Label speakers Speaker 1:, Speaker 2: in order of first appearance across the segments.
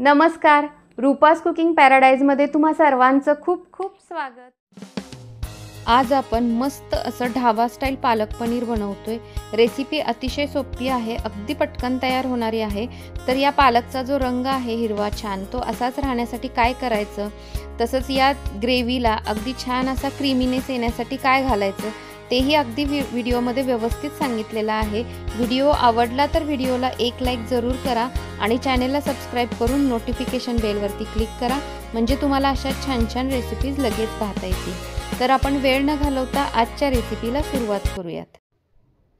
Speaker 1: नमस्कार रूपास कुकिंग पॅराडाईजमध्ये तुम्हा सर्वांचं खूप खूप स्वागत आज आपण मस्त असं ढाबा स्टाईल पालक पनीर बनवतोय रेसिपी अतिशय सोपी आहे अगदी पटकन तयार होणारी आहे तर या पालकचा जो रंग आहे हिरवा छान तो असाच राहण्यासाठी काय करायचं तसंच या ग्रेव्हीला अगदी छान असा क्रीमीनेस येण्यासाठी काय घालायचं तेही अगदी व्हिडिओमध्ये व्यवस्थित सांगितलेलं आहे व्हिडिओ आवडला तर व्हिडिओला एक लाईक जरूर करा आणि चॅनेलला सबस्क्राईब करून नोटिफिकेशन बेलवरती क्लिक करा म्हणजे तुम्हाला अशा छान छान रेसिपीज लगेच पाहता येतील तर आपण वेळ न घालवता आजच्या रेसिपीला सुरुवात करूयात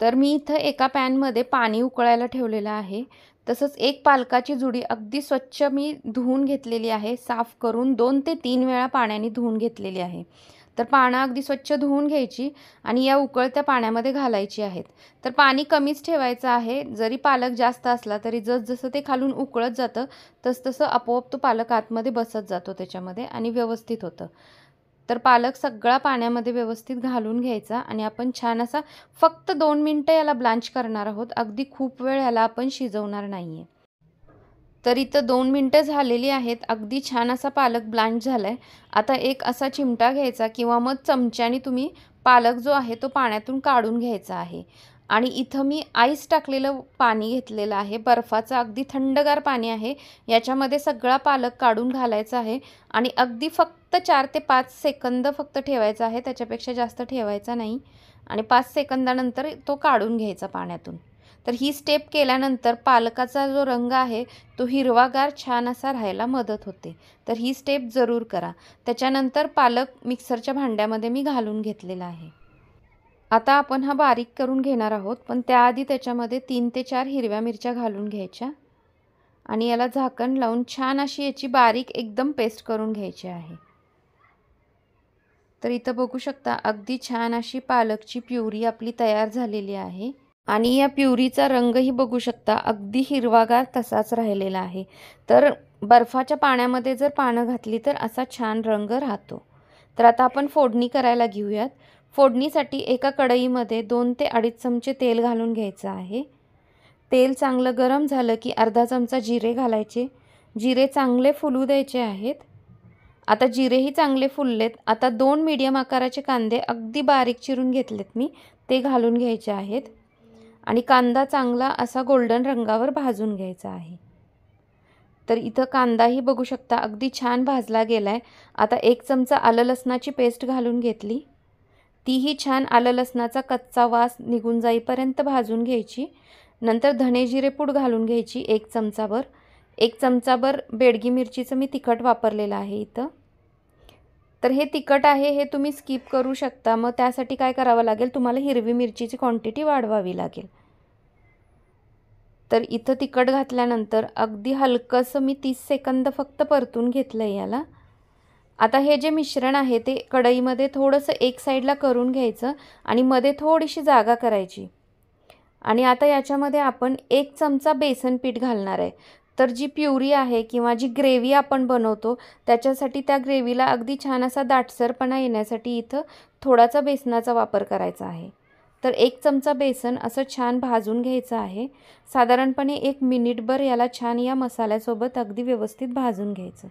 Speaker 1: तर मी इथं एका पॅनमध्ये पाणी उकळायला ठेवलेलं आहे तसंच एक पालकाची जुडी अगदी स्वच्छ मी धुवून घेतलेली आहे साफ करून दोन ते तीन वेळा पाण्याने धुवून घेतलेली आहे तर पानं अगदी स्वच्छ धुवून घ्यायची आणि या उकळत्या पाण्यामध्ये घालायची आहेत तर पाणी कमीच ठेवायचं आहे जरी पालक जास्त असला तरी जसजसं ते खालून उकळत जातं तसतसं आपोआप तो पालक आतमध्ये बसत जातो त्याच्यामध्ये आणि व्यवस्थित होतं तर पालक सगळा पाण्यामध्ये व्यवस्थित घालून घ्यायचा आणि आपण छान असा फक्त दोन मिनटं याला ब्लांच करणार आहोत अगदी खूप वेळ याला आपण शिजवणार नाही आहे तर इथं दोन मिनटं झालेली आहेत अगदी छान असा पालक ब्लांच झाला आहे आता एक असा चिमटा घ्यायचा किंवा मग चमच्याने तुम्ही पालक जो आहे तो पाण्यातून काढून घ्यायचा आहे आणि इथं मी आईस टाकलेलं पाणी घेतलेलं आहे बर्फाचं अगदी थंडगार पाणी आहे याच्यामध्ये सगळा पालक काढून घालायचा आहे आणि अगदी फक्त चार ते पाच सेकंद फक्त ठेवायचा आहे त्याच्यापेक्षा जास्त ठेवायचा नाही आणि पाच सेकंदानंतर तो काढून घ्यायचा पाण्यातून तर ही स्टेप केल्यानंतर पालकाचा जो रंग आहे तो हिरवागार छान असा राहायला मदत होते तर ही स्टेप जरूर करा त्याच्यानंतर पालक मिक्सरच्या भांड्यामध्ये मी घालून घेतलेला आहे आता आपण हा बारीक करून घेणार आहोत पण त्याआधी त्याच्यामध्ये तीन ते चार हिरव्या मिरच्या घालून घ्यायच्या आणि याला झाकण लावून छान अशी याची बारीक एकदम पेस्ट करून घ्यायची आहे तर इथं बघू शकता अगदी छान अशी पालकची प्युरी आपली तयार झालेली आहे आणि या प्युरीचा रंगही बघू शकता अगदी हिरवागार तसाच राहिलेला आहे तर बर्फाच्या पाण्यामध्ये जर पानं घातली तर असा छान रंग राहतो तर आता आपण फोडणी करायला घेऊयात फोडणीसाठी एका कढईमध्ये दोन ते अडीच चमचे तेल घालून घ्यायचं आहे तेल चांगलं गरम झालं की अर्धा चमचा जिरे घालायचे जिरे चांगले फुलू द्यायचे आहेत आता जिरेही चांगले फुललेत आता दोन मीडियम आकाराचे कांदे अगदी बारीक चिरून घेतलेत मी ते घालून घ्यायचे आहेत आणि कांदा चांगला असा गोल्डन रंगावर भाजून घ्यायचा आहे तर इथं कांदाही बघू शकता अगदी छान भाजला गेला आहे आता एक चमचा आलं लसणाची पेस्ट घालून घेतली तीही छान आलं लसणाचा कच्चा वास निघून जाईपर्यंत भाजून घ्यायची नंतर धणे जिरेपूड घालून घ्यायची एक चमचाभर एक चमचाभर बेडगी मिरचीचं मी तिखट वापरलेलं आहे इथं तर हे तिखट आहे हे तुम्ही स्किप करू शकता मग त्यासाठी काय करावं लागेल तुम्हाला हिरवी मिरचीची क्वांटिटी वाढवावी लागेल तर इथं तिखट घातल्यानंतर अगदी हलकंसं मी तीस सेकंद फक्त परतून घेतलं आहे याला आता हे जे मिश्रण आहे ते कढईमध्ये थोडंसं एक साईडला करून घ्यायचं आणि मध्ये थोडीशी जागा करायची आणि आता याच्यामध्ये आपण एक चमचा बेसन पीठ घालणार आहे तर जी प्युरी आहे किंवा जी ग्रेव्ही आपण बनवतो त्याच्यासाठी त्या ग्रेव्हीला अगदी छान असा दाटसरपणा येण्यासाठी इथं थोडासा बेसनाचा वापर करायचा आहे तर एक चमचा बेसन असं छान भाजून घ्यायचं आहे साधारणपणे एक मिनिटभर याला छान या मसाल्यासोबत अगदी व्यवस्थित भाजून घ्यायचं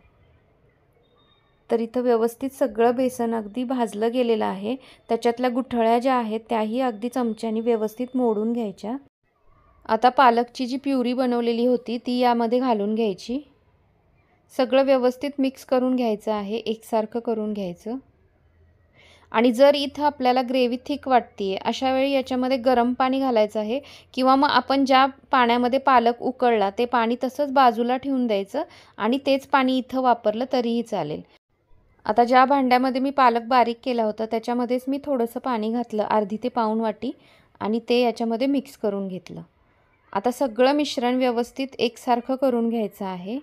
Speaker 1: तर इथं व्यवस्थित सगळं बेसन अगदी भाजलं गेलेलं आहे त्याच्यातल्या गुठळ्या ज्या आहेत त्याही अगदी चमच्यानी व्यवस्थित मोडून घ्यायच्या आता पालकची जी प्युरी बनवलेली होती ती यामध्ये घालून घ्यायची सगळं व्यवस्थित मिक्स करून घ्यायचं आहे एकसारखं करून घ्यायचं आणि जर इथं आपल्याला ग्रेव्ही थिक वाटते आहे अशा वेळी याच्यामध्ये गरम पाणी घालायचं आहे किंवा मग आपण ज्या पाण्यामध्ये पालक उकळला ते पाणी तसंच बाजूला ठेवून द्यायचं आणि तेच पाणी इथं वापरलं तरीही चालेल आता ज्या भांड्यामध्ये मी पालक बारीक केला होता त्याच्यामध्येच मी थोडंसं पाणी घातलं अर्धी ते पाऊन वाटी आणि ते याच्यामध्ये मिक्स करून घेतलं आता सगळं मिश्रण व्यवस्थित एकसारखं करून घ्यायचं आहे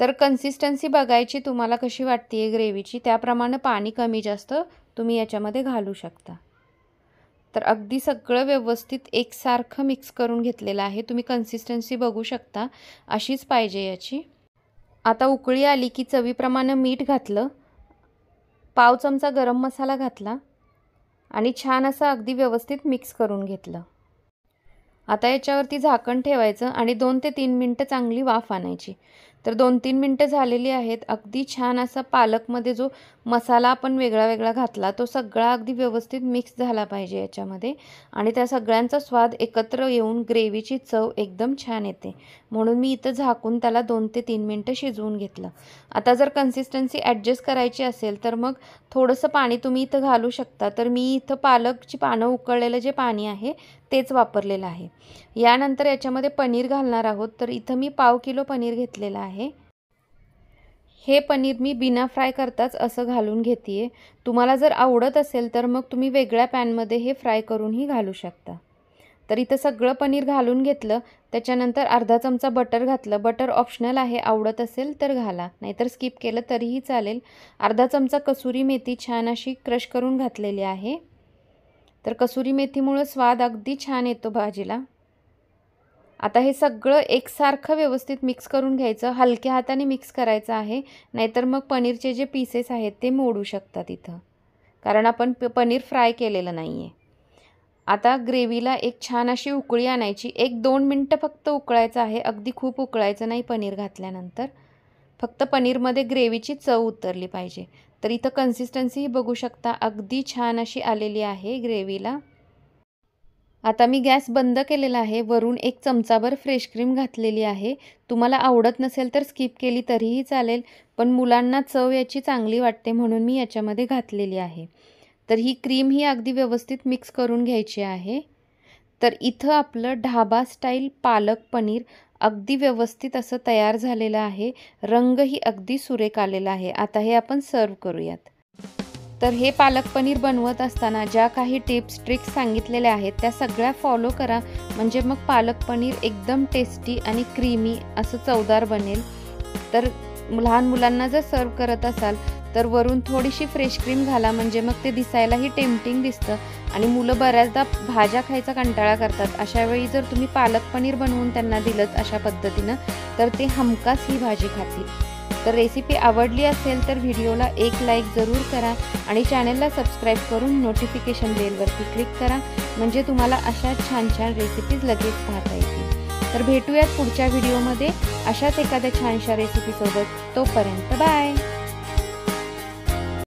Speaker 1: तर कन्सिस्टन्सी बघायची तुम्हाला कशी वाटते आहे ग्रेव्हीची त्याप्रमाणे पाणी कमी जास्त तुम्ही याच्यामध्ये घालू शकता तर अगदी सगळं व्यवस्थित एकसारखं मिक्स करून घेतलेलं आहे तुम्ही कन्सिस्टन्सी बघू शकता अशीच पाहिजे याची आता उकळी आली की चवीप्रमाणे मीठ घातलं पाव चमचा गरम मसाला घातला आणि छान असं अगदी व्यवस्थित मिक्स करून घेतलं आता याच्यावरती झाकण ठेवायचं आणि दोन ते तीन मिनटं चांगली वाफ आणायची तर दोन तीन मिनटं झालेली आहेत अगदी छान असा पालकमध्ये जो मसाला आपण वेगळा वेगळा घातला तो सगळा अगदी व्यवस्थित मिक्स झाला पाहिजे याच्यामध्ये आणि त्या सगळ्यांचा स्वाद एकत्र येऊन ग्रेव्हीची चव एकदम छान येते म्हणून मी इथं झाकून त्याला दोन ते तीन मिनटं शिजवून घेतलं आता जर कन्सिस्टन्सी ॲडजस्ट करायची असेल तर मग थोडंसं पाणी तुम्ही इथं घालू शकता तर मी इथं पालकची पानं उकळलेलं जे पाणी आहे तेच वापरलेलं आहे यानंतर याच्यामध्ये पनीर घालणार आहोत तर इथं मी पाव किलो पनीर घेतलेलं आहे हे पनीर मी बिना फ्राय करताच असं घालून घेते आहे तुम्हाला जर आवडत असेल तर मग तुम्ही वेगळ्या पॅनमध्ये हे फ्राय करूनही घालू शकता तर इथं सगळं पनीर घालून घेतलं त्याच्यानंतर अर्धा चमचा बटर घातलं बटर ऑप्शनल आहे आवडत असेल तर घाला नाहीतर स्किप केलं तरीही चालेल अर्धा चमचा कसुरी मेथी छान अशी क्रश करून घातलेली आहे तर कसुरी मेथीमुळं स्वाद अगदी छान येतो भाजीला आता हे सगळं एकसारखं व्यवस्थित मिक्स करून घ्यायचं हलक्या हाताने मिक्स करायचं आहे नाहीतर मग पनीरचे जे पीसेस आहेत ते मोडू शकतात इथं कारण आपण प पनीर फ्राय केलेलं नाही आहे आता ग्रेव्हीला एक छान अशी उकळी आणायची एक दोन मिनटं फक्त उकळायचं आहे अगदी खूप उकळायचं नाही पनीर घातल्यानंतर फक्त पनीरमध्ये ग्रेव्हीची चव उतरली पाहिजे तर इथं कन्सिस्टन्सीही बघू शकता अगदी छान अशी आलेली आहे ग्रेव्हीला आता मी गॅस बंद केलेला आहे वरून एक चमचाभर फ्रेश क्रीम घातलेली आहे तुम्हाला आवडत नसेल तर स्किप केली तरीही चालेल पण मुलांना चव याची चांगली वाटते म्हणून मी याच्यामध्ये घातलेली आहे तर ही क्रीम ही अगदी व्यवस्थित मिक्स करून घ्यायची आहे तर इथं आपलं ढाबा स्टाईल पालक पनीर अगदी व्यवस्थित असं तयार झालेलं आहे रंगही अगदी सुरेख आलेला आहे आता हे आपण सर्व करूयात तर हे पालक पनीर बनवत असताना ज्या काही टिप्स ट्रिक्स सांगितलेल्या आहेत त्या सगळ्या फॉलो करा म्हणजे मग पालक पनीर एकदम टेस्टी आणि क्रीमी असं चवदार बनेल तर लहान मुलांना जर सर्व करत असाल तर वरून थोडीशी फ्रेश क्रीम घाला म्हणजे मग ते दिसायलाही टेम्पटिंग दिसतं आणि मुलं बऱ्याचदा भाज्या खायचा कंटाळा करतात अशा वेळी जर तुम्ही पालक पनीर बनवून त्यांना दिलं अशा पद्धतीनं तर ते हमकास ही भाजी खातील तर रेसिपी आवडली असेल तर व्हिडिओला एक लाईक जरूर करा आणि चॅनलला सबस्क्राईब करून नोटिफिकेशन बेलवरती क्लिक करा म्हणजे तुम्हाला अशा छान छान रेसिपीज लगेच पाहता येतील तर भेटूयात पुढच्या व्हिडिओमध्ये अशाच एखाद्या छानशा रेसिपीसोबत तोपर्यंत बाय